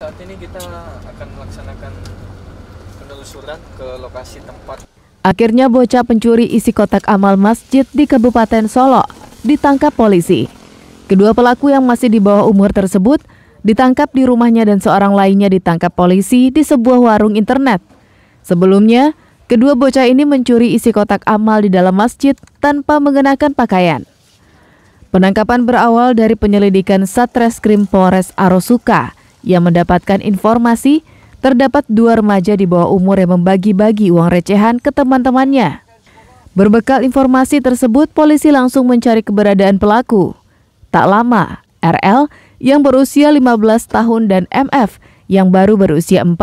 Saat ini kita akan melaksanakan penelusuran ke lokasi tempat. Akhirnya bocah pencuri isi kotak amal masjid di Kabupaten Solo ditangkap polisi. Kedua pelaku yang masih di bawah umur tersebut ditangkap di rumahnya dan seorang lainnya ditangkap polisi di sebuah warung internet. Sebelumnya, kedua bocah ini mencuri isi kotak amal di dalam masjid tanpa mengenakan pakaian. Penangkapan berawal dari penyelidikan Satreskrim Polres Arosuka yang mendapatkan informasi terdapat dua remaja di bawah umur yang membagi-bagi uang recehan ke teman-temannya. Berbekal informasi tersebut, polisi langsung mencari keberadaan pelaku. Tak lama, RL yang berusia 15 tahun dan MF yang baru berusia 14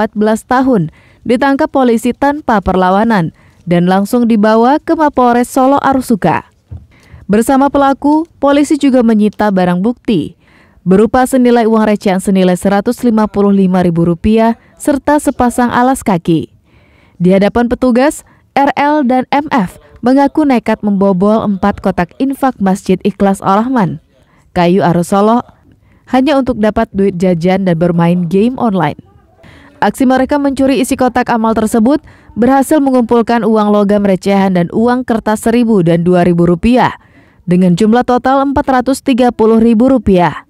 tahun ditangkap polisi tanpa perlawanan dan langsung dibawa ke Mapores Solo Arusuka. Bersama pelaku, polisi juga menyita barang bukti, berupa senilai uang recehan senilai Rp155.000 serta sepasang alas kaki. Di hadapan petugas, RL dan MF mengaku nekat membobol empat kotak infak Masjid Ikhlas Al-Rahman, kayu Arusolo hanya untuk dapat duit jajan dan bermain game online. Aksi mereka mencuri isi kotak amal tersebut berhasil mengumpulkan uang logam recehan dan uang kertas seribu dan dua ribu rupiah dengan jumlah total Rp430.000.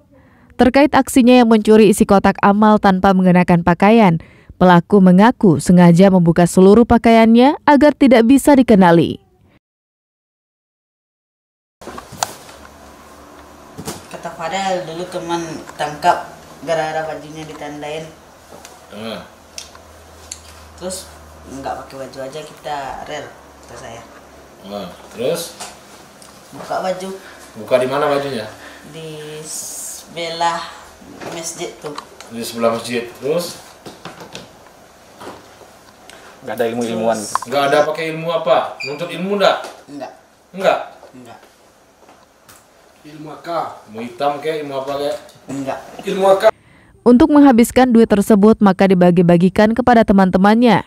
Terkait aksinya yang mencuri isi kotak amal tanpa mengenakan pakaian, pelaku mengaku sengaja membuka seluruh pakaiannya agar tidak bisa dikenali. Kata Fadel dulu teman tangkap gara-gara bajunya ditandain. Hmm. Terus nggak pakai baju aja kita rel kata saya. Hmm. Terus? Buka baju. Buka di mana bajunya? Di sebelah masjid tuh di sebelah masjid terus nggak ada ilmu ilmuan nggak ada pakai ilmu apa nuntut ilmu enggak enggak enggak enggak ilmu apa? ilmu hitam kayak ilmu apa kayak enggak ilmu apa? untuk menghabiskan duit tersebut maka dibagi-bagikan kepada teman-temannya.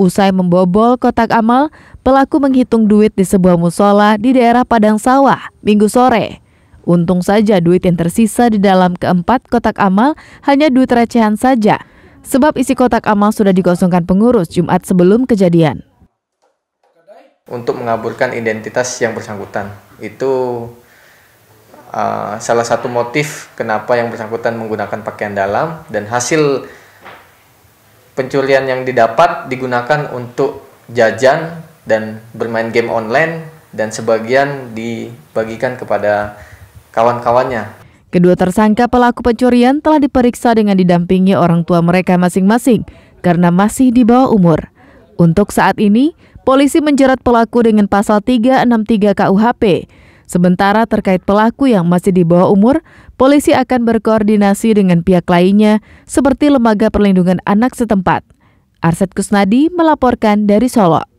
Usai membobol kotak amal, pelaku menghitung duit di sebuah musola di daerah Padang Sawah, minggu sore. Untung saja duit yang tersisa di dalam keempat kotak amal hanya duit recehan saja, sebab isi kotak amal sudah dikosongkan pengurus Jumat sebelum kejadian. Untuk mengaburkan identitas yang bersangkutan, itu uh, salah satu motif kenapa yang bersangkutan menggunakan pakaian dalam dan hasil pencurian yang didapat digunakan untuk jajan dan bermain game online dan sebagian dibagikan kepada kawan-kawannya. Kedua tersangka pelaku pencurian telah diperiksa dengan didampingi orang tua mereka masing-masing karena masih di bawah umur. Untuk saat ini, polisi menjerat pelaku dengan pasal 363 KUHP. Sementara terkait pelaku yang masih di bawah umur, polisi akan berkoordinasi dengan pihak lainnya seperti Lembaga Perlindungan Anak setempat. Arset Kusnadi melaporkan dari Solo.